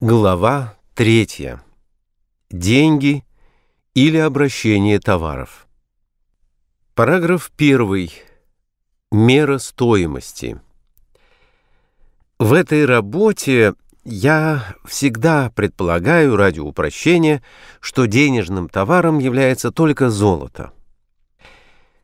Глава 3. Деньги или обращение товаров. Параграф 1. Мера стоимости. В этой работе я всегда предполагаю ради упрощения, что денежным товаром является только золото.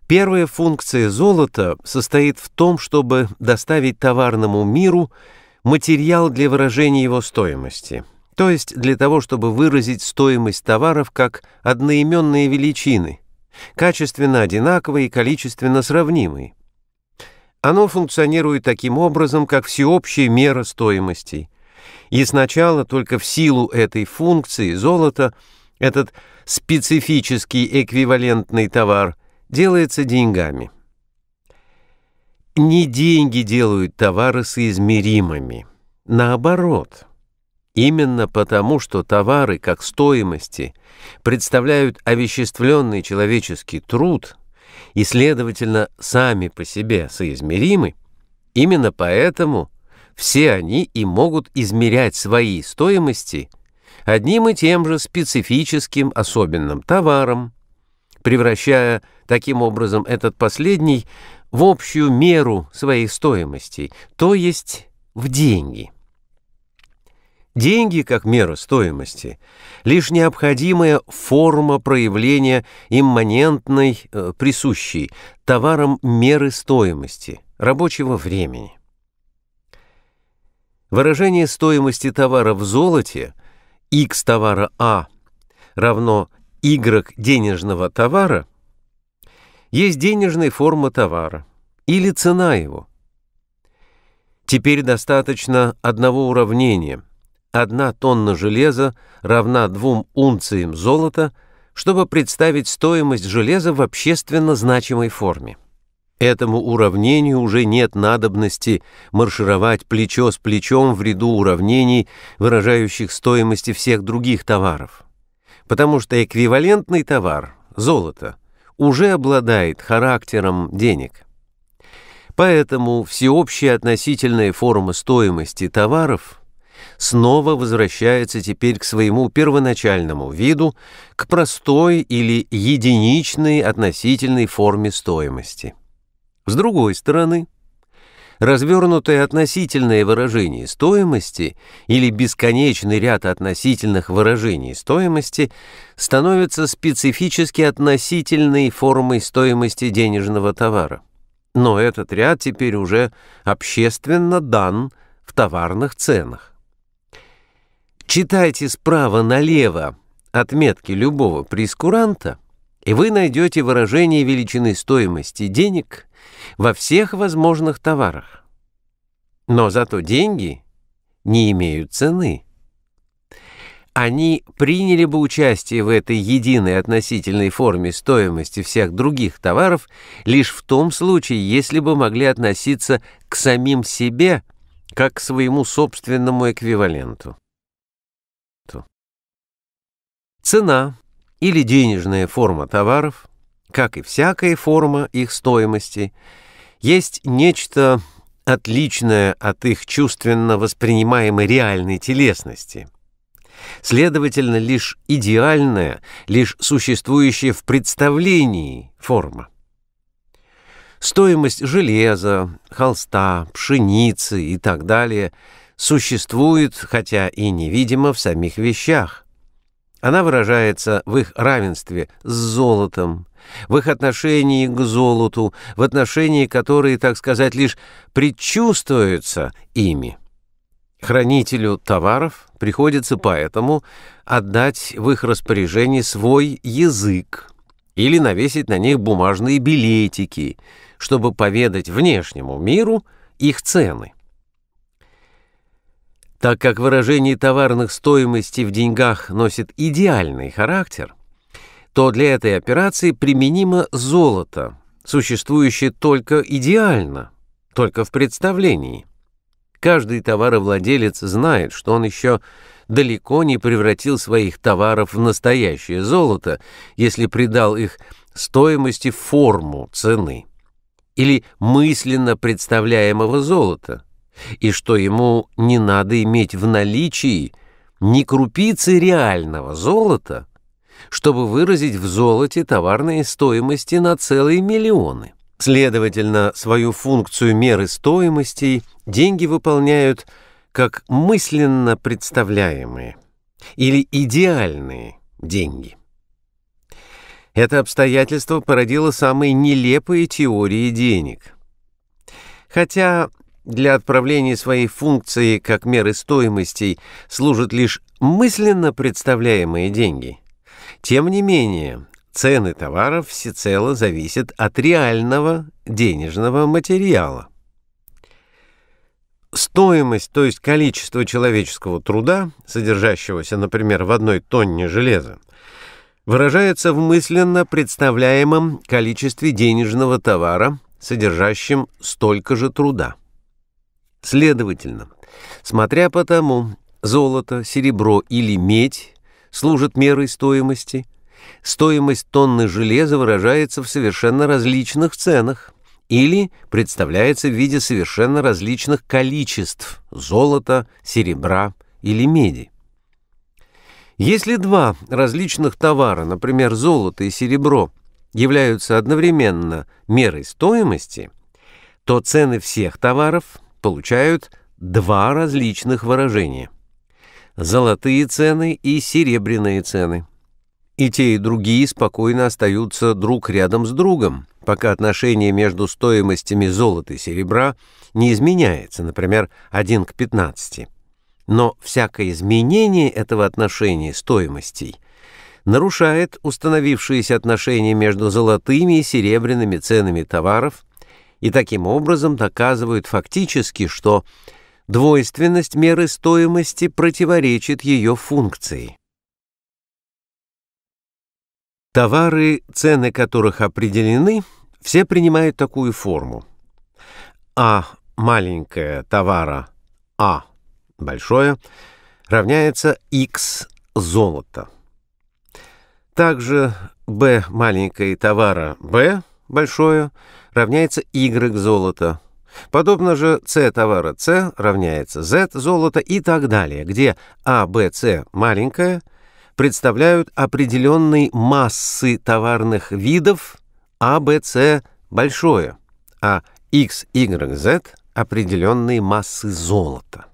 Первая функция золота состоит в том, чтобы доставить товарному миру – материал для выражения его стоимости, то есть для того, чтобы выразить стоимость товаров как одноименные величины, качественно одинаковые и количественно сравнимые. Оно функционирует таким образом, как всеобщая мера стоимости. И сначала только в силу этой функции золото, этот специфический эквивалентный товар, делается деньгами. Не деньги делают товары соизмеримыми. Наоборот. Именно потому, что товары, как стоимости, представляют овеществленный человеческий труд и, следовательно, сами по себе соизмеримы, именно поэтому все они и могут измерять свои стоимости одним и тем же специфическим особенным товаром, превращая таким образом этот последний в общую меру своей стоимости, то есть в деньги. Деньги, как мера стоимости, лишь необходимая форма проявления имманентной, э, присущей товаром меры стоимости, рабочего времени. Выражение стоимости товара в золоте x товара А равно y денежного товара – есть денежная форма товара или цена его. Теперь достаточно одного уравнения. Одна тонна железа равна двум унциям золота, чтобы представить стоимость железа в общественно значимой форме. Этому уравнению уже нет надобности маршировать плечо с плечом в ряду уравнений, выражающих стоимости всех других товаров. Потому что эквивалентный товар – золото – уже обладает характером денег. Поэтому всеобщая относительная форма стоимости товаров снова возвращается теперь к своему первоначальному виду, к простой или единичной относительной форме стоимости. С другой стороны, развернутое относительное выражение стоимости или бесконечный ряд относительных выражений стоимости становятся специфически относительной формой стоимости денежного товара. Но этот ряд теперь уже общественно дан в товарных ценах. Читайте справа налево отметки любого прескуранта, и вы найдете выражение величины стоимости денег – во всех возможных товарах. Но зато деньги не имеют цены. Они приняли бы участие в этой единой относительной форме стоимости всех других товаров лишь в том случае, если бы могли относиться к самим себе как к своему собственному эквиваленту. Цена или денежная форма товаров, как и всякая форма их стоимости – есть нечто отличное от их чувственно воспринимаемой реальной телесности. Следовательно, лишь идеальная, лишь существующая в представлении форма. Стоимость железа, холста, пшеницы и так далее существует, хотя и невидимо, в самих вещах. Она выражается в их равенстве с золотом, в их отношении к золоту, в отношении, которые, так сказать, лишь предчувствуются ими. Хранителю товаров приходится поэтому отдать в их распоряжение свой язык или навесить на них бумажные билетики, чтобы поведать внешнему миру их цены. Так как выражение товарных стоимостей в деньгах носит идеальный характер – то для этой операции применимо золото, существующее только идеально, только в представлении. Каждый товаровладелец знает, что он еще далеко не превратил своих товаров в настоящее золото, если придал их стоимости форму цены или мысленно представляемого золота, и что ему не надо иметь в наличии ни крупицы реального золота – чтобы выразить в золоте товарные стоимости на целые миллионы. Следовательно, свою функцию меры стоимостей деньги выполняют как мысленно представляемые или идеальные деньги. Это обстоятельство породило самые нелепые теории денег. Хотя для отправления своей функции как меры стоимостей служат лишь мысленно представляемые деньги – тем не менее, цены товаров всецело зависят от реального денежного материала. Стоимость, то есть количество человеческого труда, содержащегося, например, в одной тонне железа, выражается в мысленно представляемом количестве денежного товара, содержащем столько же труда. Следовательно, смотря по тому, золото, серебро или медь служат мерой стоимости. Стоимость тонны железа выражается в совершенно различных ценах или представляется в виде совершенно различных количеств золота, серебра или меди. Если два различных товара, например, золото и серебро, являются одновременно мерой стоимости, то цены всех товаров получают два различных выражения золотые цены и серебряные цены. И те, и другие спокойно остаются друг рядом с другом, пока отношение между стоимостями золота и серебра не изменяется, например, 1 к 15. Но всякое изменение этого отношения стоимостей нарушает установившиеся отношения между золотыми и серебряными ценами товаров и таким образом доказывает фактически, что двойственность меры стоимости противоречит ее функции. Товары, цены которых определены, все принимают такую форму. А маленькое товара А большое равняется X золота. Также B маленькое товара B большое равняется Y золота. Подобно же С товара С равняется Z золото и так далее, где А, Б, С маленькое представляют определенные массы товарных видов А, Б, С большое, а X, Y, Z – определенные массы золота.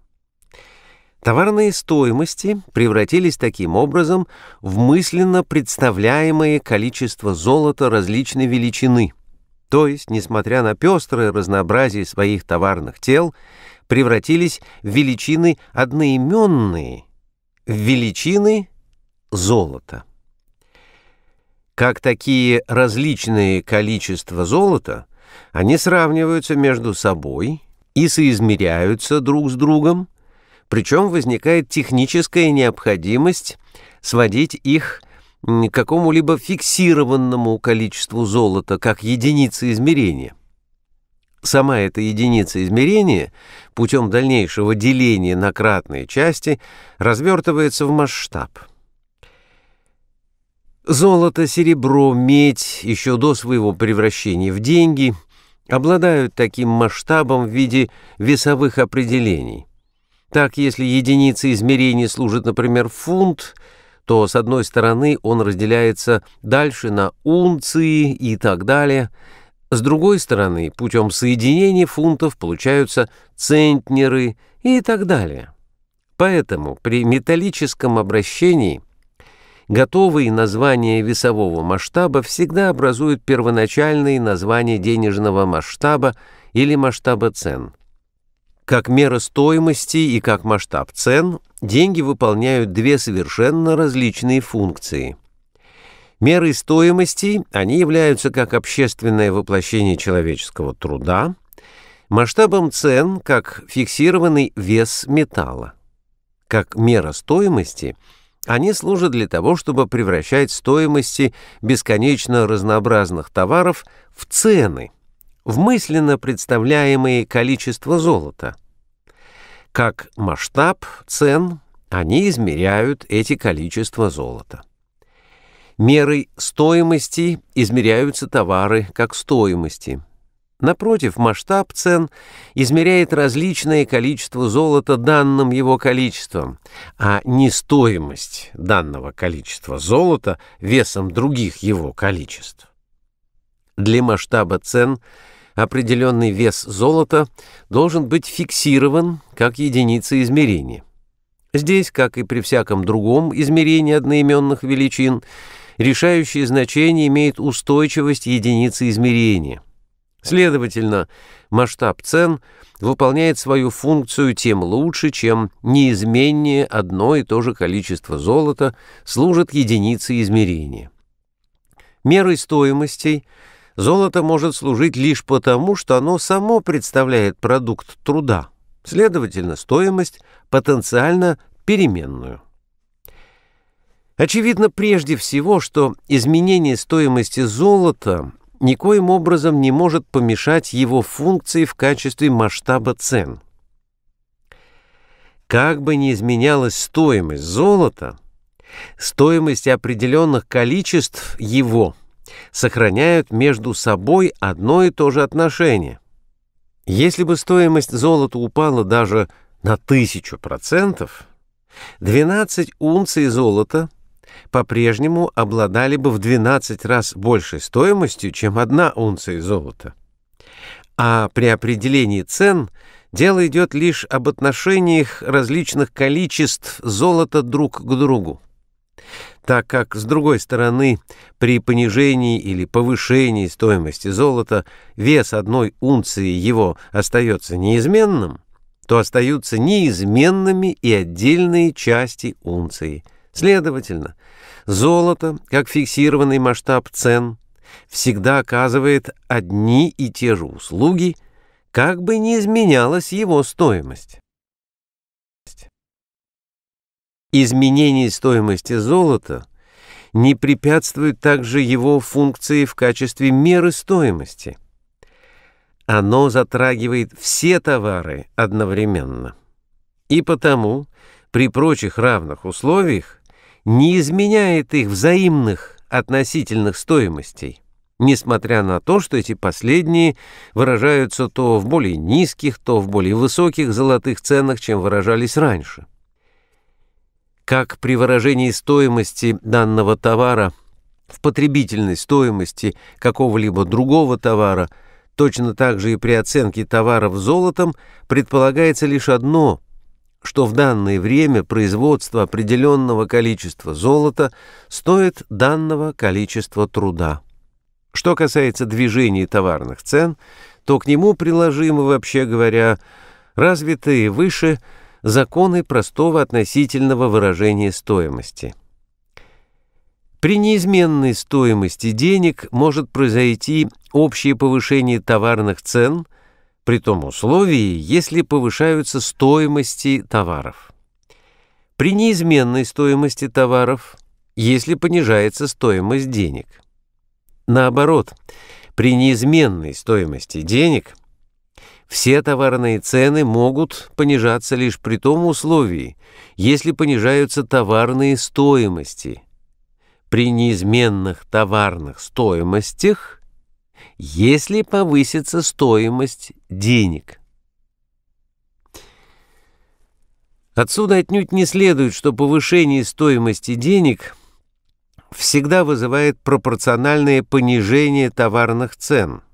Товарные стоимости превратились таким образом в мысленно представляемое количество золота различной величины – то есть, несмотря на пестрое разнообразие своих товарных тел, превратились в величины одноименные, в величины золота. Как такие различные количества золота, они сравниваются между собой и соизмеряются друг с другом, причем возникает техническая необходимость сводить их какому-либо фиксированному количеству золота, как единицы измерения. Сама эта единица измерения путем дальнейшего деления на кратные части развертывается в масштаб. Золото, серебро, медь еще до своего превращения в деньги обладают таким масштабом в виде весовых определений. Так, если единица измерения служит, например, фунт – то, с одной стороны, он разделяется дальше на унции и так далее, с другой стороны, путем соединения фунтов получаются центнеры и так далее. Поэтому при металлическом обращении готовые названия весового масштаба всегда образуют первоначальные названия денежного масштаба или масштаба цен. Как мера стоимости и как масштаб цен деньги выполняют две совершенно различные функции. Мерой стоимости они являются как общественное воплощение человеческого труда, масштабом цен как фиксированный вес металла. Как мера стоимости они служат для того, чтобы превращать стоимости бесконечно разнообразных товаров в цены, в мысленно представляемые количество золота – как масштаб цен они измеряют эти количества золота. Мерой стоимости измеряются товары как стоимости. Напротив, масштаб цен измеряет различное количество золота данным его количеством, а не стоимость данного количества золота весом других его количеств. Для масштаба цен – определенный вес золота должен быть фиксирован как единица измерения. Здесь, как и при всяком другом измерении одноименных величин, решающее значение имеет устойчивость единицы измерения. Следовательно, масштаб цен выполняет свою функцию тем лучше, чем неизменнее одно и то же количество золота служит единицей измерения. Мерой стоимостей – Золото может служить лишь потому, что оно само представляет продукт труда, следовательно, стоимость потенциально переменную. Очевидно прежде всего, что изменение стоимости золота никоим образом не может помешать его функции в качестве масштаба цен. Как бы ни изменялась стоимость золота, стоимость определенных количеств его – сохраняют между собой одно и то же отношение. Если бы стоимость золота упала даже на 1000%, 12 унций золота по-прежнему обладали бы в 12 раз большей стоимостью, чем одна унция золота. А при определении цен дело идет лишь об отношениях различных количеств золота друг к другу так как, с другой стороны, при понижении или повышении стоимости золота вес одной унции его остается неизменным, то остаются неизменными и отдельные части унции. Следовательно, золото, как фиксированный масштаб цен, всегда оказывает одни и те же услуги, как бы ни изменялась его стоимость. изменение стоимости золота не препятствует также его функции в качестве меры стоимости. Оно затрагивает все товары одновременно. И потому при прочих равных условиях не изменяет их взаимных относительных стоимостей, несмотря на то, что эти последние выражаются то в более низких, то в более высоких золотых ценах, чем выражались раньше как при выражении стоимости данного товара в потребительной стоимости какого-либо другого товара, точно так же и при оценке товаров золотом предполагается лишь одно, что в данное время производство определенного количества золота стоит данного количества труда. Что касается движения товарных цен, то к нему приложимы, вообще говоря, развитые выше – законы простого относительного выражения стоимости. При неизменной стоимости денег может произойти общее повышение товарных цен, при том условии, если повышаются стоимости товаров. При неизменной стоимости товаров, если понижается стоимость денег. Наоборот, при неизменной стоимости денег – все товарные цены могут понижаться лишь при том условии, если понижаются товарные стоимости. При неизменных товарных стоимостях, если повысится стоимость денег. Отсюда отнюдь не следует, что повышение стоимости денег всегда вызывает пропорциональное понижение товарных цен –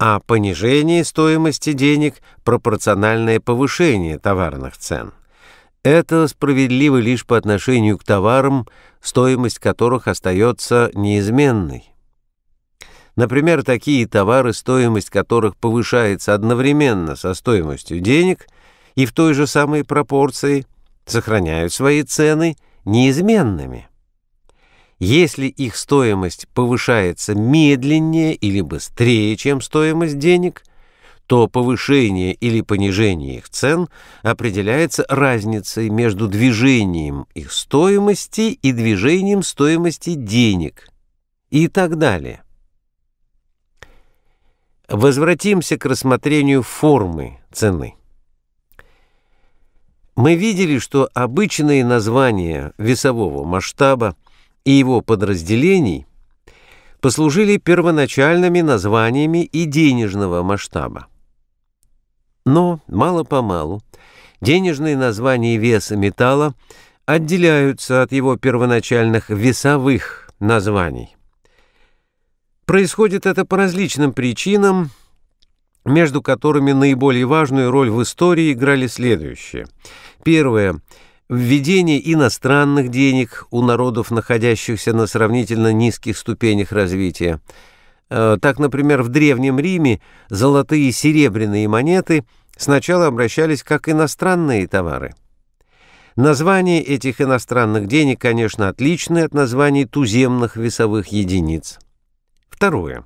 а понижение стоимости денег – пропорциональное повышение товарных цен. Это справедливо лишь по отношению к товарам, стоимость которых остается неизменной. Например, такие товары, стоимость которых повышается одновременно со стоимостью денег и в той же самой пропорции, сохраняют свои цены неизменными. Если их стоимость повышается медленнее или быстрее, чем стоимость денег, то повышение или понижение их цен определяется разницей между движением их стоимости и движением стоимости денег и так далее. Возвратимся к рассмотрению формы цены. Мы видели, что обычные названия весового масштаба, и его подразделений послужили первоначальными названиями и денежного масштаба. Но мало-помалу денежные названия веса металла отделяются от его первоначальных весовых названий. Происходит это по различным причинам, между которыми наиболее важную роль в истории играли следующие. Первое – введение иностранных денег у народов, находящихся на сравнительно низких ступенях развития. Э, так, например, в Древнем Риме золотые и серебряные монеты сначала обращались как иностранные товары. Названия этих иностранных денег, конечно, отличны от названий туземных весовых единиц. Второе.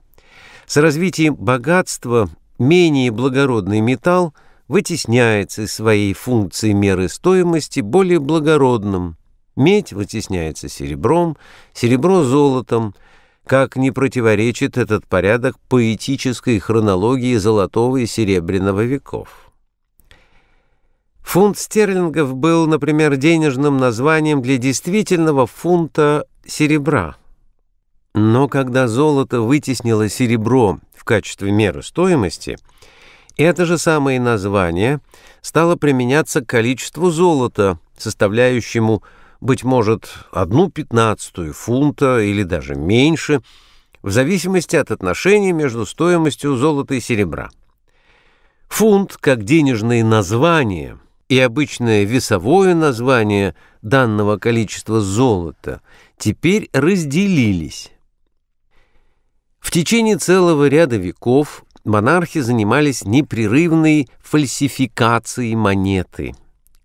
С развитием богатства менее благородный металл – вытесняется из своей функции меры стоимости более благородным. Медь вытесняется серебром, серебро — золотом. Как не противоречит этот порядок поэтической хронологии золотого и серебряного веков? Фунт стерлингов был, например, денежным названием для действительного фунта серебра. Но когда золото вытеснило серебро в качестве меры стоимости — это же самое название стало применяться к количеству золота, составляющему, быть может, одну пятнадцатую фунта или даже меньше, в зависимости от отношений между стоимостью золота и серебра. Фунт, как денежное название и обычное весовое название данного количества золота, теперь разделились. В течение целого ряда веков монархи занимались непрерывной фальсификацией монеты,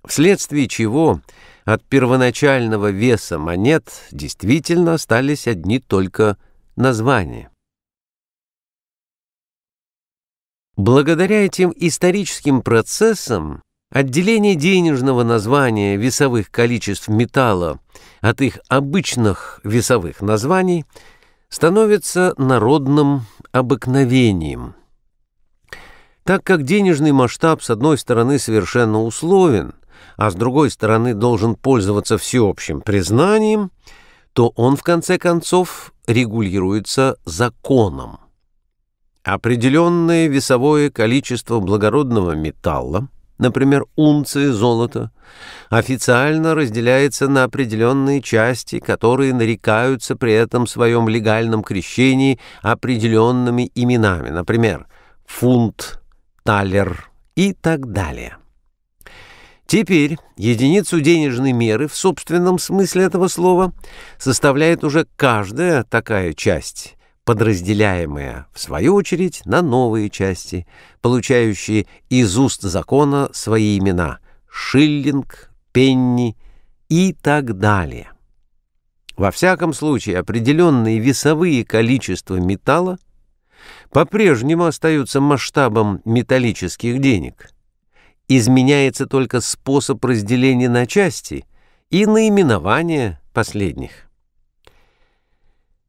вследствие чего от первоначального веса монет действительно остались одни только названия. Благодаря этим историческим процессам Отделение денежного названия весовых количеств металла от их обычных весовых названий становится народным обыкновением – так как денежный масштаб, с одной стороны, совершенно условен, а с другой стороны, должен пользоваться всеобщим признанием, то он, в конце концов, регулируется законом. Определенное весовое количество благородного металла, например, унции золота, официально разделяется на определенные части, которые нарекаются при этом своем легальном крещении определенными именами, например, фунт талер и так далее. Теперь единицу денежной меры в собственном смысле этого слова составляет уже каждая такая часть, подразделяемая, в свою очередь, на новые части, получающие из уст закона свои имена – шиллинг, пенни и так далее. Во всяком случае, определенные весовые количества металла – по-прежнему остаются масштабом металлических денег. Изменяется только способ разделения на части и наименование последних.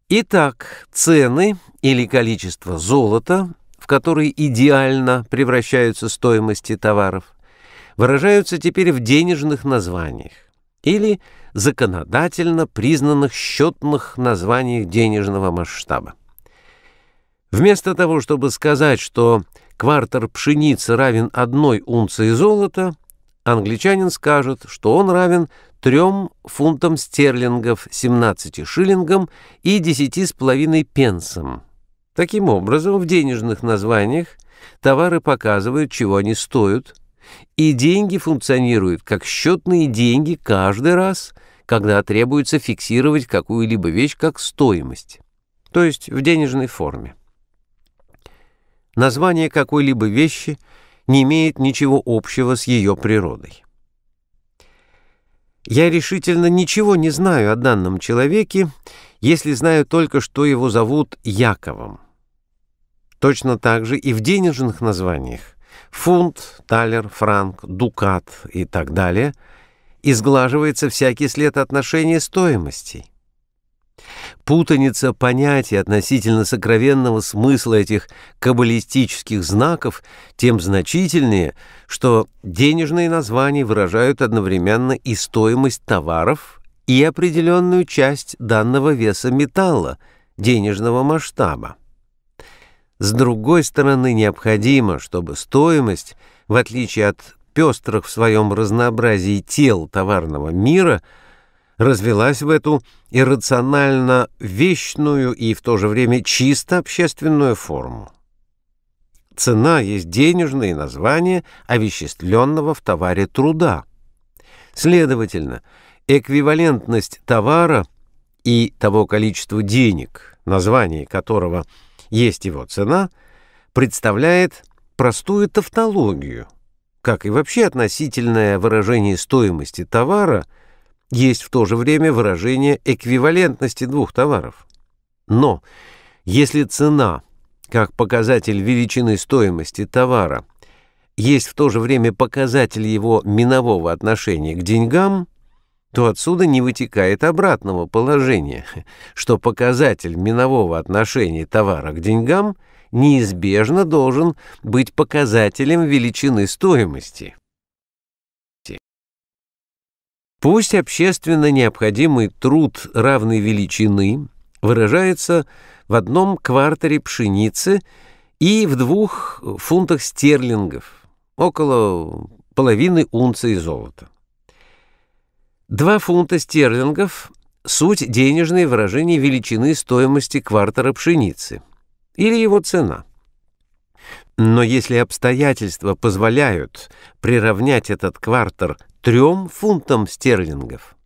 Итак, цены или количество золота, в которые идеально превращаются стоимости товаров, выражаются теперь в денежных названиях или законодательно признанных счетных названиях денежного масштаба. Вместо того, чтобы сказать, что квартер пшеницы равен одной унции золота, англичанин скажет, что он равен трем фунтам стерлингов, 17 шиллингам и 10,5 пенсам. Таким образом, в денежных названиях товары показывают, чего они стоят, и деньги функционируют как счетные деньги каждый раз, когда требуется фиксировать какую-либо вещь как стоимость, то есть в денежной форме название какой-либо вещи не имеет ничего общего с ее природой. Я решительно ничего не знаю о данном человеке, если знаю только, что его зовут Яковом. Точно так же и в денежных названиях фунт, талер, франк, дукат и так далее изглаживается всякий след отношения стоимостей. Путаница понятий относительно сокровенного смысла этих каббалистических знаков тем значительнее, что денежные названия выражают одновременно и стоимость товаров, и определенную часть данного веса металла, денежного масштаба. С другой стороны, необходимо, чтобы стоимость, в отличие от пестрых в своем разнообразии тел товарного мира – развелась в эту иррационально вечную и в то же время чисто общественную форму. Цена есть денежное название овеществленного в товаре труда. Следовательно, эквивалентность товара и того количества денег, название которого есть его цена, представляет простую тавтологию, как и вообще относительное выражение стоимости товара – есть в то же время выражение эквивалентности двух товаров. Но если цена, как показатель величины стоимости товара, есть в то же время показатель его минового отношения к деньгам, то отсюда не вытекает обратного положения, что показатель минового отношения товара к деньгам неизбежно должен быть показателем величины стоимости – Пусть общественно необходимый труд равной величины выражается в одном квартере пшеницы и в двух фунтах стерлингов, около половины унции золота. Два фунта стерлингов – суть денежной выражения величины стоимости квартера пшеницы или его цена. Но если обстоятельства позволяют приравнять этот квартер трем фунтам стерлингов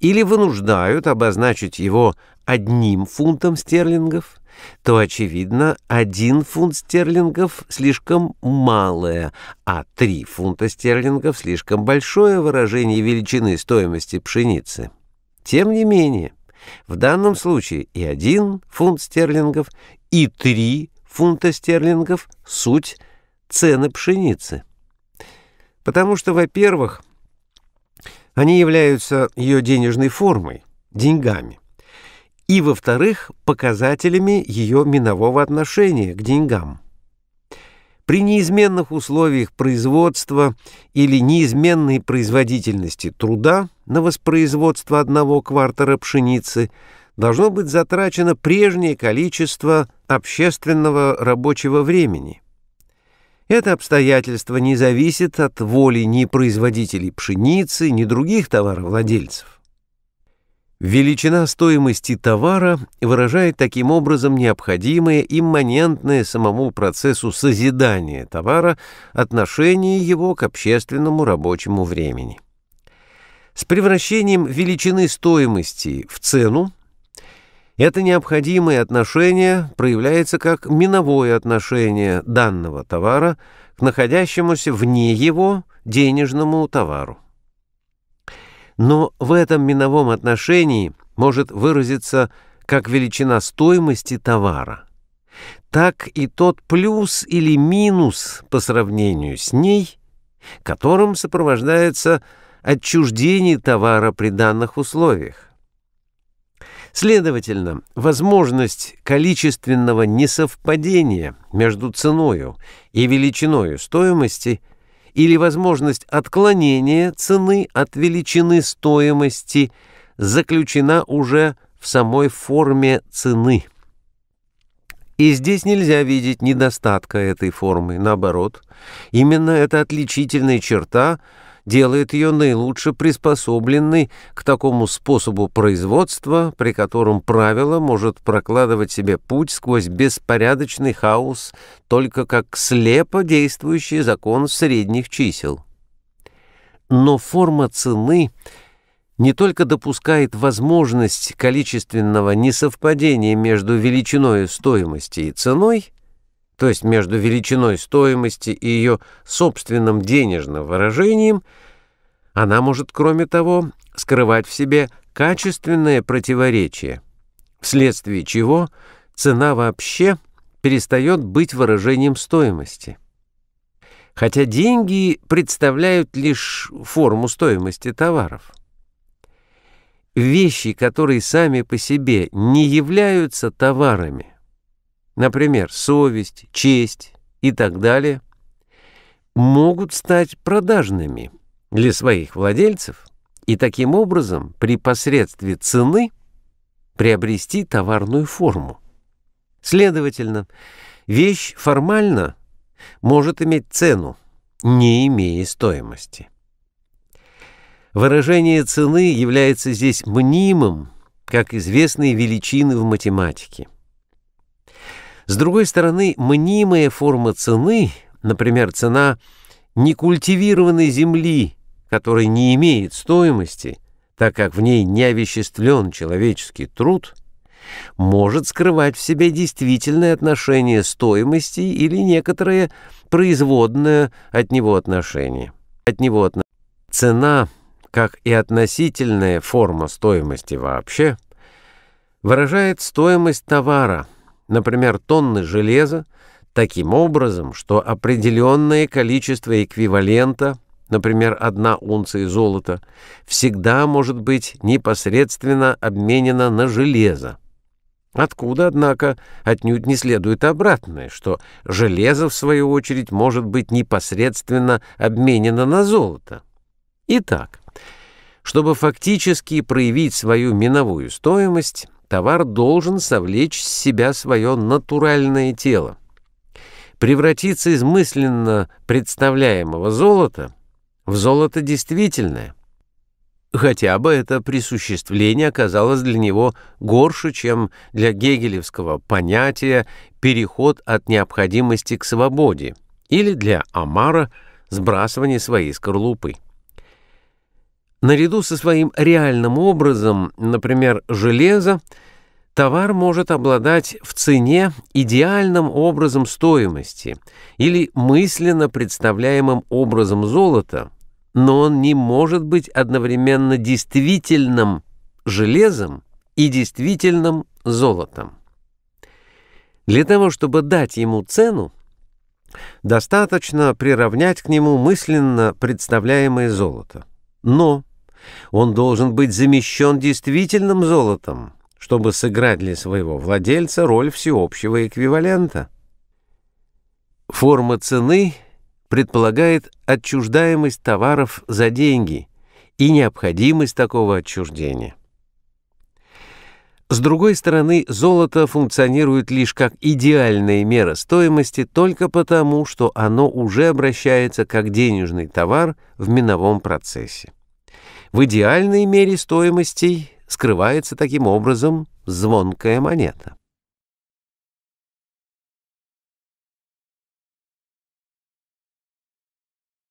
или вынуждают обозначить его одним фунтом стерлингов, то, очевидно, один фунт стерлингов слишком малое, а три фунта стерлингов слишком большое выражение величины стоимости пшеницы. Тем не менее, в данном случае и один фунт стерлингов, и три фунта стерлингов – суть цены пшеницы. Потому что, во-первых, они являются ее денежной формой, деньгами. И, во-вторых, показателями ее минового отношения к деньгам. При неизменных условиях производства или неизменной производительности труда на воспроизводство одного квартера пшеницы должно быть затрачено прежнее количество общественного рабочего времени – это обстоятельство не зависит от воли ни производителей пшеницы, ни других товаровладельцев. Величина стоимости товара выражает таким образом необходимое имманентное самому процессу созидания товара отношение его к общественному рабочему времени. С превращением величины стоимости в цену это необходимое отношение проявляется как миновое отношение данного товара к находящемуся вне его денежному товару. Но в этом миновом отношении может выразиться как величина стоимости товара, так и тот плюс или минус по сравнению с ней, которым сопровождается отчуждение товара при данных условиях. Следовательно, возможность количественного несовпадения между ценою и величиной стоимости или возможность отклонения цены от величины стоимости заключена уже в самой форме цены. И здесь нельзя видеть недостатка этой формы, наоборот, именно эта отличительная черта – делает ее наилучше приспособленной к такому способу производства, при котором правило может прокладывать себе путь сквозь беспорядочный хаос, только как слепо действующий закон средних чисел. Но форма цены не только допускает возможность количественного несовпадения между величиной стоимости и ценой, то есть между величиной стоимости и ее собственным денежным выражением, она может, кроме того, скрывать в себе качественное противоречие, вследствие чего цена вообще перестает быть выражением стоимости. Хотя деньги представляют лишь форму стоимости товаров. Вещи, которые сами по себе не являются товарами, например, совесть, честь и так далее, могут стать продажными для своих владельцев и таким образом при посредстве цены приобрести товарную форму. Следовательно, вещь формально может иметь цену, не имея стоимости. Выражение цены является здесь мнимым, как известные величины в математике. С другой стороны, мнимая форма цены, например, цена некультивированной земли, которая не имеет стоимости, так как в ней не овеществлен человеческий труд, может скрывать в себе действительное отношение стоимости или некоторое производное от него отношение. От него отно... Цена, как и относительная форма стоимости вообще, выражает стоимость товара – например, тонны железа, таким образом, что определенное количество эквивалента, например, одна унция золота, всегда может быть непосредственно обменено на железо. Откуда, однако, отнюдь не следует обратное, что железо, в свою очередь, может быть непосредственно обменено на золото. Итак, чтобы фактически проявить свою миновую стоимость, товар должен совлечь с себя свое натуральное тело, превратиться из мысленно представляемого золота в золото действительное, хотя бы это присуществление оказалось для него горше, чем для гегелевского понятия «переход от необходимости к свободе» или для Амара «сбрасывание своей скорлупы». Наряду со своим реальным образом, например, железо, товар может обладать в цене идеальным образом стоимости или мысленно представляемым образом золота, но он не может быть одновременно действительным железом и действительным золотом. Для того, чтобы дать ему цену, достаточно приравнять к нему мысленно представляемое золото. Но он должен быть замещен действительным золотом, чтобы сыграть для своего владельца роль всеобщего эквивалента. Форма цены предполагает отчуждаемость товаров за деньги и необходимость такого отчуждения. С другой стороны, золото функционирует лишь как идеальная мера стоимости только потому, что оно уже обращается как денежный товар в миновом процессе. В идеальной мере стоимостей скрывается таким образом звонкая монета.